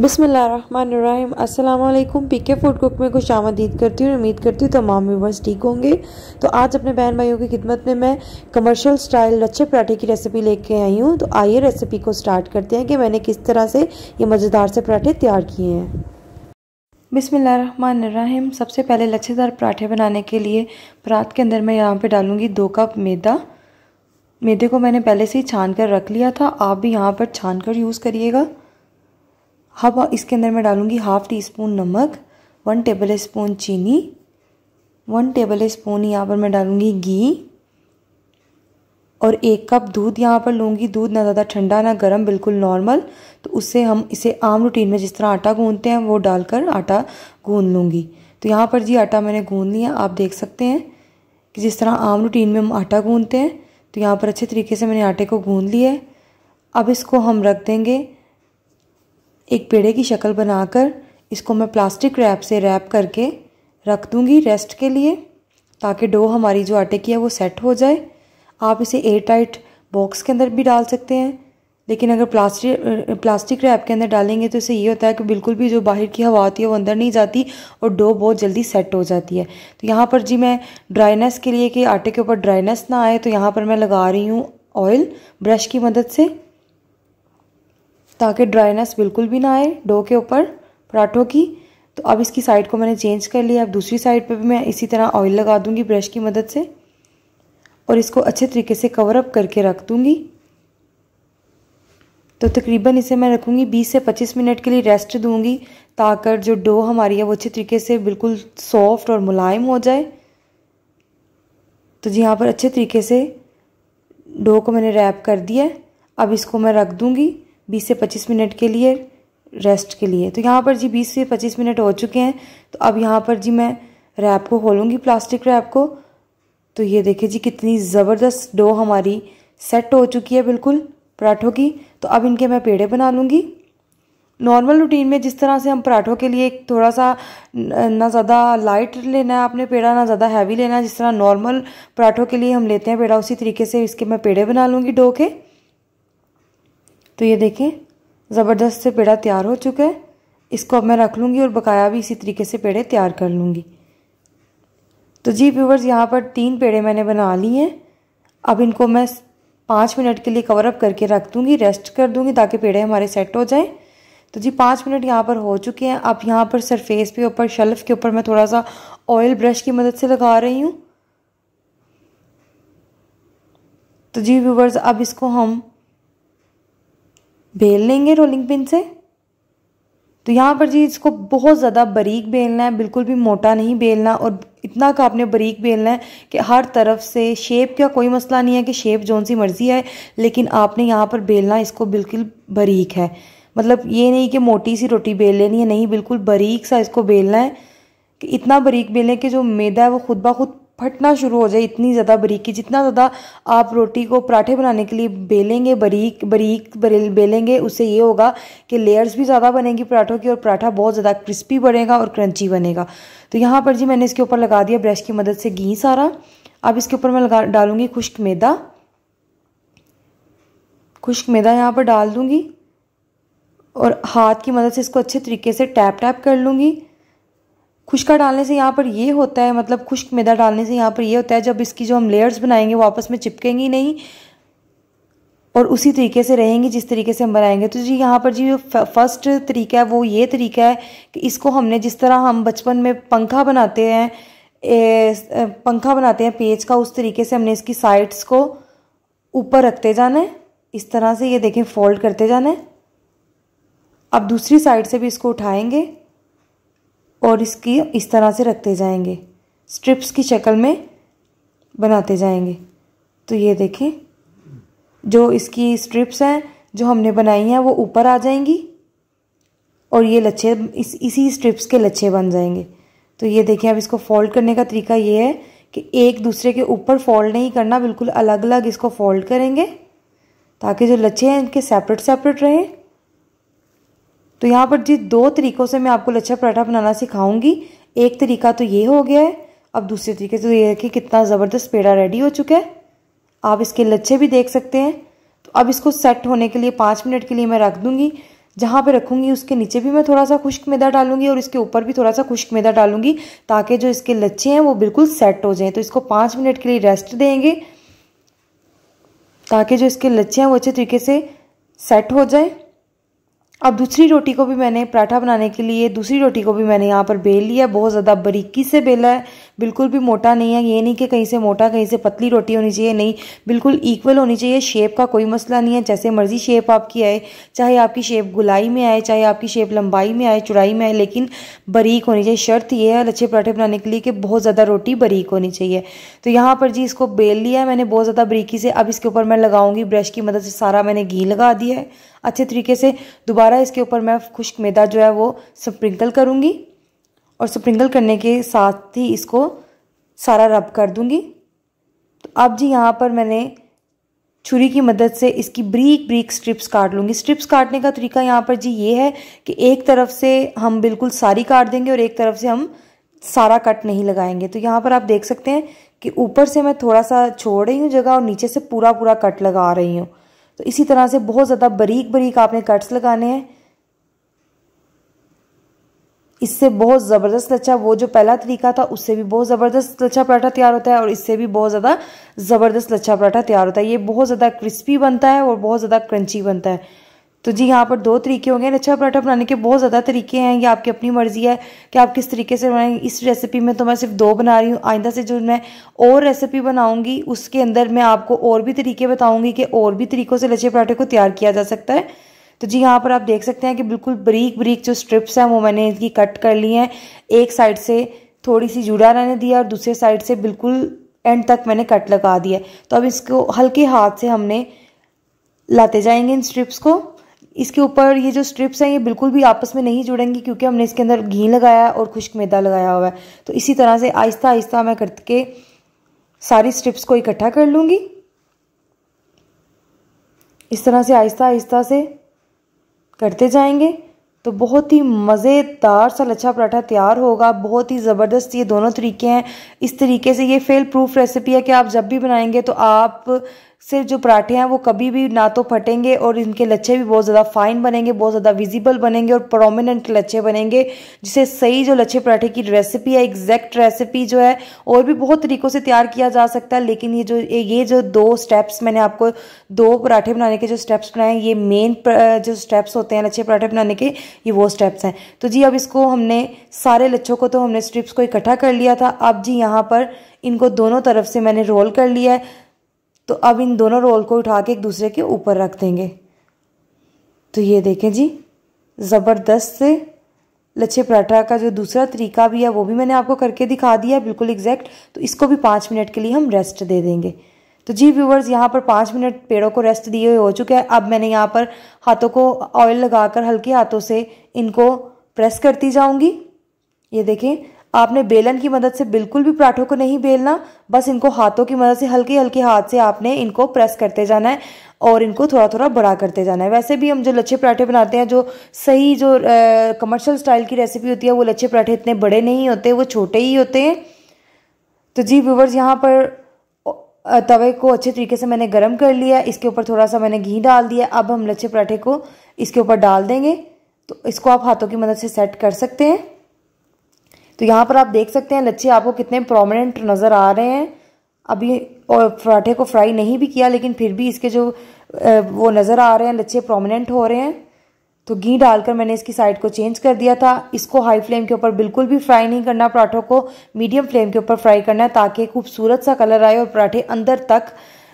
बसमीम अल्लाम P K food cook में खुश आमदीद करती हूँ उम्मीद करती हूँ तमाम व्यूवर्स ठीक होंगे तो आज अपने बहन भाइयों की खिदमत में मैं कमर्शियल स्टाइल लच्छे पराठे की रेसिपी लेके आई हूँ तो आइए रेसिपी को स्टार्ट करते हैं कि मैंने किस तरह से ये मज़ेदार से पराठे तैयार किए हैं बिसमीम सबसे पहले लच्छेदार पराठे बनाने के लिए परात के अंदर मैं यहाँ पर डालूँगी दो कप मैदा मैदे को मैंने पहले से ही छान कर रख लिया था आप भी यहाँ पर छान कर यूज़ करिएगा अब इसके अंदर मैं डालूँगी हाफ टी स्पून नमक वन टेबल स्पून चीनी वन टेबल स्पून यहाँ पर मैं डालूँगी घी और एक कप दूध यहाँ पर लूँगी दूध ना ज़्यादा ठंडा ना गर्म बिल्कुल नॉर्मल तो उससे हम इसे आम रूटीन में जिस तरह आटा गूंदते हैं वो डालकर आटा गूंद लूँगी तो यहाँ पर जी आटा मैंने गूंद लिया आप देख सकते हैं कि जिस तरह आम रूटीन में हम आटा गूंदते हैं तो यहाँ पर अच्छे तरीके से मैंने आटे को गूंद लिया है अब इसको हम रख देंगे एक पेड़े की शक्ल बनाकर इसको मैं प्लास्टिक रैप से रैप करके रख दूँगी रेस्ट के लिए ताकि डो हमारी जो आटे की है वो सेट हो जाए आप इसे एयर टाइट बॉक्स के अंदर भी डाल सकते हैं लेकिन अगर प्लास्टिक प्लास्टिक रैप के अंदर डालेंगे तो इससे ये होता है कि बिल्कुल भी जो बाहर की हवा आती है वो अंदर नहीं जाती और डो बहुत जल्दी सेट हो जाती है तो यहाँ पर जी मैं ड्राइनेस के लिए कि आटे के ऊपर ड्राइनेस ना आए तो यहाँ पर मैं लगा रही हूँ ऑयल ब्रश की मदद से ताकि ड्राइनेस बिल्कुल भी ना आए डो के ऊपर पराठों की तो अब इसकी साइड को मैंने चेंज कर लिया अब दूसरी साइड पे भी मैं इसी तरह ऑयल लगा दूंगी ब्रश की मदद से और इसको अच्छे तरीके से कवर अप करके रख दूंगी तो तकरीबन इसे मैं रखूँगी 20 से 25 मिनट के लिए रेस्ट दूँगी ताकि जो डो हमारी है वो अच्छे तरीके से बिल्कुल सॉफ्ट और मुलायम हो जाए तो जी यहाँ पर अच्छे तरीके से डो को मैंने रैप कर दिया अब इसको मैं रख दूँगी बीस से पच्चीस मिनट के लिए रेस्ट के लिए तो यहाँ पर जी बीस से पच्चीस मिनट हो चुके हैं तो अब यहाँ पर जी मैं रैप को खोलूँगी प्लास्टिक रैप को तो ये देखिए जी कितनी ज़बरदस्त डो हमारी सेट हो चुकी है बिल्कुल पराठों की तो अब इनके मैं पेड़े बना लूँगी नॉर्मल रूटीन में जिस तरह से हम पराठों के लिए एक थोड़ा सा ना ज़्यादा लाइट लेना है आपने पेड़ा ना ज़्यादा हैवी लेना है जिस तरह नॉर्मल पराठों के लिए हम लेते हैं पेड़ा उसी तरीके से इसके मैं पेड़े बना लूँगी डो के तो ये देखें ज़बरदस्त से पेड़ा तैयार हो चुका है इसको अब मैं रख लूँगी और बकाया भी इसी तरीके से पेड़े तैयार कर लूँगी तो जी व्यूवर्स यहाँ पर तीन पेड़े मैंने बना लिए हैं अब इनको मैं पाँच मिनट के लिए कवर अप करके रख दूँगी रेस्ट कर दूँगी ताकि पेड़े हमारे सेट हो जाएँ तो जी पाँच मिनट यहाँ पर हो चुके हैं अब यहाँ पर सरफेस पे ऊपर शेल्फ़ के ऊपर मैं थोड़ा सा ऑयल ब्रश की मदद से लगा रही हूँ तो जी व्यूवर्स अब इसको हम बेल लेंगे रोलिंग पिन से तो यहाँ पर जी इसको बहुत ज़्यादा बारीक बेलना है बिल्कुल भी मोटा नहीं बेलना और इतना का आपने बारीक बेलना है कि हर तरफ से शेप का कोई मसला नहीं है कि शेप जौन सी मर्ज़ी है लेकिन आपने यहाँ पर बेलना इसको बिल्कुल बारीक है मतलब ये नहीं कि मोटी सी रोटी बेल लेनी है नहीं बिल्कुल बारीक सा इसको बेलना है कि इतना बारीक बेलें कि जो मैदा है वो खुद ब खुद फटना शुरू हो जाए इतनी ज़्यादा बरीक की जितना ज़्यादा आप रोटी को पराठे बनाने के लिए बेलेंगे बरीक बरीक बेलेंगे उससे ये होगा कि लेयर्स भी ज़्यादा बनेंगी पराठों की और पराठा बहुत ज़्यादा क्रिस्पी बनेगा और क्रंची बनेगा तो यहाँ पर जी मैंने इसके ऊपर लगा दिया ब्रश की मदद से घी सारा अब इसके ऊपर मैं लगा डालूँगी खुश्क मैदा खुश्क मैदा यहाँ पर डाल दूँगी और हाथ की मदद से इसको अच्छे तरीके से टैप टैप कर लूँगी खुशका डालने से यहाँ पर ये होता है मतलब खुश्क मैदा डालने से यहाँ पर ये होता है जब इसकी जो हम लेयर्स बनाएंगे वो आपस में चिपकेंगी नहीं और उसी तरीके से रहेंगे जिस तरीके से हम बनाएंगे तो जी यहाँ पर जी फर्स्ट तरीका है वो ये तरीका है कि इसको हमने जिस तरह हम बचपन में पंखा बनाते हैं पंखा बनाते हैं पेज का उस तरीके से हमने इसकी साइड्स को ऊपर रखते जाना है इस तरह से ये देखें फोल्ड करते जाना है अब दूसरी साइड से भी इसको उठाएंगे और इसकी इस तरह से रखते जाएंगे स्ट्रिप्स की शक्ल में बनाते जाएंगे तो ये देखें जो इसकी स्ट्रिप्स हैं जो हमने बनाई हैं वो ऊपर आ जाएंगी और ये लच्छे इस इसी स्ट्रिप्स के लच्छे बन जाएंगे तो ये देखें अब इसको फोल्ड करने का तरीका ये है कि एक दूसरे के ऊपर फोल्ड नहीं करना बिल्कुल अलग अलग इसको फोल्ड करेंगे ताकि जो लच्छे हैं इनके सेपरेट सेपरेट रहें तो यहाँ पर जी दो तरीक़ों से मैं आपको लच्छा पराठा बनाना सिखाऊंगी एक तरीका तो ये हो गया है अब दूसरे तरीके से तो ये है कि कितना ज़बरदस्त पेड़ा रेडी हो चुका है आप इसके लच्छे भी देख सकते हैं तो अब इसको सेट होने के लिए पाँच मिनट के लिए मैं रख दूँगी जहाँ पे रखूँगी उसके नीचे भी मैं थोड़ा सा खुश्क मैदा डालूंगी और इसके ऊपर भी थोड़ा सा खुश्क मैदा डालूंगी ताकि जो इसके लच्छे हैं वो बिल्कुल सेट हो जाएं तो इसको पाँच मिनट के लिए रेस्ट देंगे ताकि जो इसके लच्छे हैं वो अच्छे तरीके से सेट हो जाए अब दूसरी रोटी को भी मैंने पराठा बनाने के लिए दूसरी रोटी को भी मैंने यहाँ पर बेल लिया बहुत ज़्यादा बारीकी से बेला है बिल्कुल भी मोटा नहीं है ये नहीं कि कहीं से मोटा कहीं से पतली रोटी होनी चाहिए नहीं बिल्कुल इक्वल होनी चाहिए शेप का कोई मसला नहीं है जैसे मर्जी शेप आपकी आए चाहे आपकी शेप गुलाई में आए चाहे आपकी शेप लंबाई में आए चुड़ाई में आए लेकिन बारीक होनी चाहिए शर्त यह है लच्छे पराठे बनाने के लिए कि बहुत ज़्यादा रोटी बरीक होनी चाहिए तो यहाँ पर जी इसको बेल लिया है मैंने बहुत ज़्यादा बरीकी से अब इसके ऊपर मैं लगाऊंगी ब्रश की मदद से सारा मैंने घी लगा दिया है अच्छे तरीके से दोबारा इसके ऊपर मैं खुश्क मैदा जो है वो स्प्रिंकल करूँगी और स्प्रिंकल करने के साथ ही इसको सारा रब कर दूँगी तो अब जी यहाँ पर मैंने छुरी की मदद से इसकी ब्रीक ब्रीक स्ट्रिप्स काट लूँगी स्ट्रिप्स काटने का तरीका यहाँ पर जी ये है कि एक तरफ से हम बिल्कुल सारी काट देंगे और एक तरफ से हम सारा कट नहीं लगाएंगे तो यहाँ पर आप देख सकते हैं कि ऊपर से मैं थोड़ा सा छोड़ रही हूँ जगह और नीचे से पूरा पूरा कट लगा रही हूँ तो इसी तरह से बहुत ज़्यादा बरीक बरीक आपने कट्स लगाने हैं इससे बहुत ज़बरदस्त लच्छा वो जो पहला तरीका था उससे भी बहुत ज़बरदस्त लच्छा पराठा तैयार होता है और इससे भी बहुत ज़्यादा ज़बरदस्त लच्छा पराठा तैयार होता है ये बहुत ज़्यादा क्रिस्पी बनता है और बहुत ज़्यादा क्रंची बनता है तो जी यहाँ पर दो तरीके होंगे लच्छा पराठा बनाने के बहुत ज़्यादा तरीके हैं ये आपकी अपनी मर्ज़ी है कि आप किस तरीके से बनाएंगे इस रेसिपी में तो मैं सिर्फ दो बना रही हूँ आइंदा से जो मैं और रेसिपी बनाऊँगी उसके अंदर मैं आपको और भी तरीके बताऊँगी कि और भी तरीक़ों से लच्छे पराठे को तैयार किया जा सकता है तो जी यहाँ पर आप देख सकते हैं कि बिल्कुल बरीक बरीक जो स्ट्रिप्स हैं वो मैंने इनकी कट कर ली हैं एक साइड से थोड़ी सी जुड़ा रहने दिया और दूसरे साइड से बिल्कुल एंड तक मैंने कट लगा दिया तो अब इसको हल्के हाथ से हमने लाते जाएंगे इन स्ट्रिप्स को इसके ऊपर ये जो स्ट्रिप्स हैं ये बिल्कुल भी आपस में नहीं जुड़ेंगी क्योंकि हमने इसके अंदर घी लगाया और खुश्क मैदा लगाया हुआ है तो इसी तरह से आहिस्ता आहिस्ता मैं करके सारी स्ट्रिप्स को इकट्ठा कर लूँगी इस तरह से आहिस्ता आहिस्ता से करते जाएंगे तो बहुत ही मज़ेदार सा लच्छा पराठा तैयार होगा बहुत ही ज़बरदस्त ये दोनों तरीके हैं इस तरीके से ये फेल प्रूफ रेसिपी है कि आप जब भी बनाएंगे तो आप सिर्फ जो पराठे हैं वो कभी भी ना तो फटेंगे और इनके लच्छे भी बहुत ज़्यादा फाइन बनेंगे बहुत ज़्यादा विजिबल बनेंगे और प्रोमिनेंट लच्छे बनेंगे जिसे सही जो लच्छे पराठे की रेसिपी है एग्जैक्ट रेसिपी जो है और भी बहुत तरीक़ों से तैयार किया जा सकता है लेकिन ये जो ये जो दो स्टेप्स मैंने आपको दो पराठे बनाने के जो स्टेप्स बनाए ये मेन जो स्टेप्स होते हैं लच्छे पराठे बनाने के ये वो स्टेप्स हैं तो जी अब इसको हमने सारे लच्छों को तो हमने स्ट्रिप्स को इकट्ठा कर लिया था अब जी यहाँ पर इनको दोनों तरफ से मैंने रोल कर लिया है तो अब इन दोनों रोल को उठा के एक दूसरे के ऊपर रख देंगे तो ये देखें जी ज़बरदस्त से लच्छे पराठा का जो दूसरा तरीका भी है वो भी मैंने आपको करके दिखा दिया है बिल्कुल एग्जैक्ट तो इसको भी पाँच मिनट के लिए हम रेस्ट दे देंगे तो जी व्यूवर्स यहाँ पर पाँच मिनट पेड़ों को रेस्ट दिए हुए हो चुके हैं अब मैंने यहाँ पर हाथों को ऑयल लगाकर हल्के हाथों से इनको प्रेस करती जाऊँगी ये देखें आपने बेलन की मदद से बिल्कुल भी पराठों को नहीं बेलना बस इनको हाथों की मदद से हल्के हल्के हाथ से आपने इनको प्रेस करते जाना है और इनको थोड़ा थोड़ा बड़ा करते जाना है वैसे भी हम जो लच्छे पराठे बनाते हैं जो सही जो कमर्शियल स्टाइल की रेसिपी होती है वो लच्छे पराठे इतने बड़े नहीं होते वो छोटे ही होते हैं तो जी व्यूवर्स यहाँ पर तवे को अच्छे तरीके से मैंने गर्म कर लिया इसके ऊपर थोड़ा सा मैंने घी डाल दिया अब हम लच्छे पराठे को इसके ऊपर डाल देंगे तो इसको आप हाथों की मदद से सेट कर सकते हैं तो यहाँ पर आप देख सकते हैं लच्छे आपको कितने प्रोमिनेंट नज़र आ रहे हैं अभी और पराठे को फ्राई नहीं भी किया लेकिन फिर भी इसके जो वो नज़र आ रहे हैं लच्छे प्रोमिनेंट हो रहे हैं तो घी डालकर मैंने इसकी साइड को चेंज कर दिया था इसको हाई फ्लेम के ऊपर बिल्कुल भी फ्राई नहीं करना पराठों को मीडियम फ्लेम के ऊपर फ्राई करना है ताकि खूबसूरत सा कलर आए और पराठे अंदर तक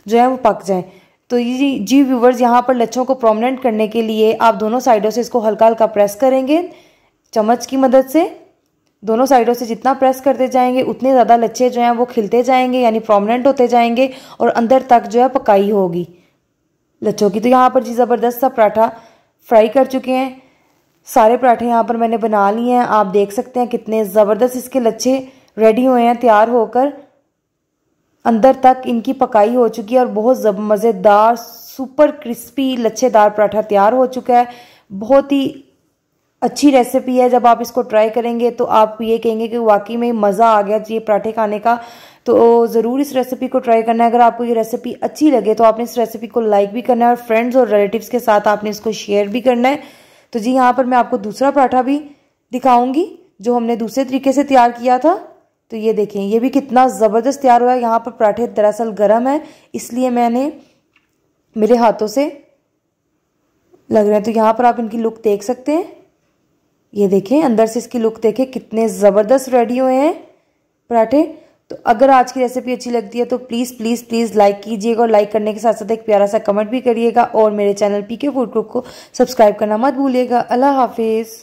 जो है वो पक जाएं तो जी जी व्यूवर्स यहाँ पर लच्छों को प्रोमिनेंट करने के लिए आप दोनों साइडों से इसको हल्का हल्का प्रेस करेंगे चम्मच की मदद से दोनों साइडों से जितना प्रेस करते जाएंगे उतने ज़्यादा लच्छे जो हैं वो खिलते जाएंगे यानी प्रोमिनेंट होते जाएंगे और अंदर तक जो है पकाई होगी लच्छों की तो यहाँ पर जी ज़बरदस्त सा पराठा फ्राई कर चुके हैं सारे पराठे यहाँ पर मैंने बना लिए हैं आप देख सकते हैं कितने ज़बरदस्त इसके लच्छे रेडी हुए हैं तैयार होकर अंदर तक इनकी पकाई हो चुकी है और बहुत मज़ेदार सुपर क्रिस्पी लच्छेदार पराठा तैयार हो चुका है बहुत ही अच्छी रेसिपी है जब आप इसको ट्राई करेंगे तो आप ये कहेंगे कि वाकई में मज़ा आ गया ये पराठे खाने का तो ज़रूर इस रेसिपी को ट्राई करना है अगर आपको ये रेसिपी अच्छी लगे तो आपने इस रेसिपी को लाइक भी करना है और फ्रेंड्स और रिलेटिव्स के साथ आपने इसको शेयर भी करना है तो जी यहाँ पर मैं आपको दूसरा पराठा भी दिखाऊंगी जो हमने दूसरे तरीके से तैयार किया था तो ये देखें ये भी कितना ज़बरदस्त तैयार हुआ है यहाँ पर पराठे दरअसल गर्म है इसलिए मैंने मेरे हाथों से लग रहे हैं तो यहाँ पर आप इनकी लुक देख सकते हैं ये देखें अंदर से इसकी लुक देखें कितने ज़बरदस्त रेडी हुए हैं पराठे तो अगर आज की रेसिपी अच्छी लगती है तो प्लीज़ प्लीज़ प्लीज़ लाइक कीजिएगा और लाइक करने के साथ साथ एक प्यारा सा कमेंट भी करिएगा और मेरे channel P K food group को सब्सक्राइब करना मत भूलिएगा अल्लाह हाफिज़